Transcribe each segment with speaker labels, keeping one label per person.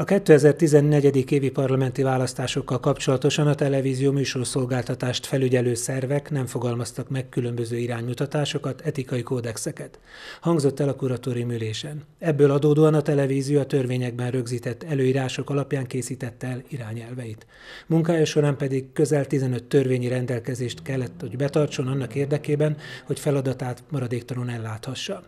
Speaker 1: A 2014. évi parlamenti választásokkal kapcsolatosan a televízió műsorszolgáltatást felügyelő szervek nem fogalmaztak meg különböző iránymutatásokat, etikai kódexeket. Hangzott el a kuratórium ülésen. Ebből adódóan a televízió a törvényekben rögzített előírások alapján készítette el irányelveit. Munkája során pedig közel 15 törvényi rendelkezést kellett, hogy betartson annak érdekében, hogy feladatát maradéktalan elláthassa.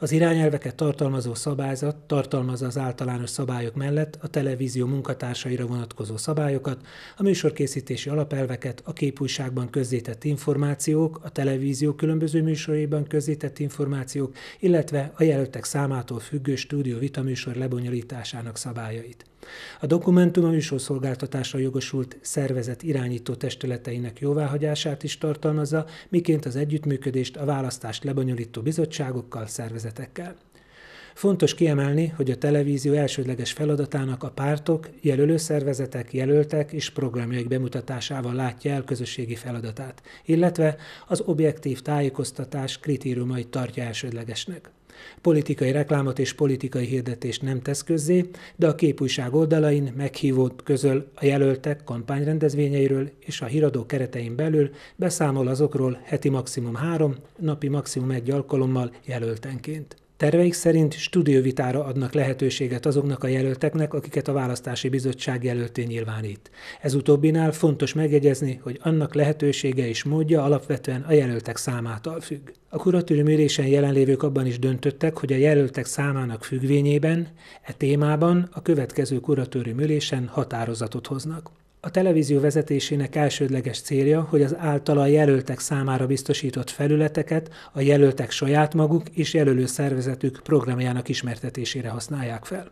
Speaker 1: Az irányelveket tartalmazó szabályzat tartalmazza az általános szabályok mellett a televízió munkatársaira vonatkozó szabályokat, a műsorkészítési alapelveket, a képújságban közzétett információk, a televízió különböző műsoraiban közzétett információk, illetve a jelöltek számától függő stúdió vitaműsor lebonyolításának szabályait. A dokumentum a műsorszolgáltatásra jogosult szervezet irányító testületeinek jóváhagyását is tartalmazza, miként az együttműködést a választást lebonyolító bizottságokkal, szervezetekkel. Fontos kiemelni, hogy a televízió elsődleges feladatának a pártok, jelölőszervezetek, jelöltek és programjaik bemutatásával látja el közösségi feladatát, illetve az objektív tájékoztatás kritériumait tartja elsődlegesnek. Politikai reklámot és politikai hirdetést nem tesz közzé, de a képújság oldalain meghívót közöl a jelöltek kampányrendezvényeiről és a híradó keretein belül beszámol azokról heti maximum három, napi maximum egy alkalommal jelöltenként. Terveik szerint stúdióvitára adnak lehetőséget azoknak a jelölteknek, akiket a választási bizottság jelölté nyilvánít. Ez utóbbinál fontos megjegyezni, hogy annak lehetősége és módja alapvetően a jelöltek számától függ. A kuratúri mérésen jelenlévők abban is döntöttek, hogy a jelöltek számának függvényében e témában a következő kuratúri ülésen határozatot hoznak. A televízió vezetésének elsődleges célja, hogy az általa jelöltek számára biztosított felületeket a jelöltek saját maguk és jelölő szervezetük programjának ismertetésére használják fel.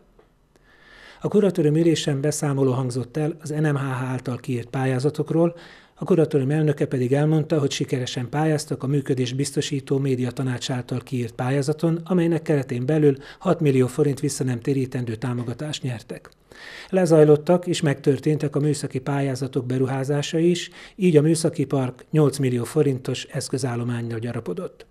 Speaker 1: A kuratőröm ülésen beszámoló hangzott el az NMHH által kiírt pályázatokról, a kuratórium elnöke pedig elmondta, hogy sikeresen pályáztak a működés biztosító média tanács által kiírt pályázaton, amelynek keretén belül 6 millió forint vissza nem térítendő támogatást nyertek. Lezajlottak és megtörténtek a műszaki pályázatok beruházása is, így a műszaki park 8 millió forintos eszközállománynal gyarapodott.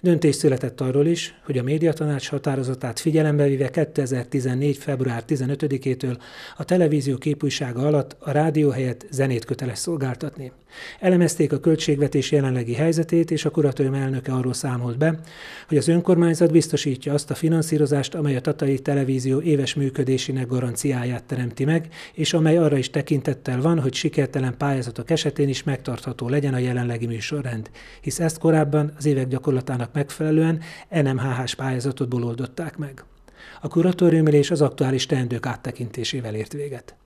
Speaker 1: Döntés született arról is, hogy a médiatanács határozatát figyelembe véve 2014. február 15-től a televízió képújsága alatt a rádió helyett zenét köteles szolgáltatni. Elemezték a költségvetés jelenlegi helyzetét, és a kuratőm elnöke arról számolt be, hogy az önkormányzat biztosítja azt a finanszírozást, amely a Tatai Televízió éves működésének garanciáját teremti meg, és amely arra is tekintettel van, hogy sikertelen pályázatok esetén is megtartható legyen a jelenlegi műsorrend, hisz ezt korábban az évek gyakorlat javaslatának megfelelően NMHH-s pályázatotból meg. A kuratóriumülés az aktuális teendők áttekintésével ért véget.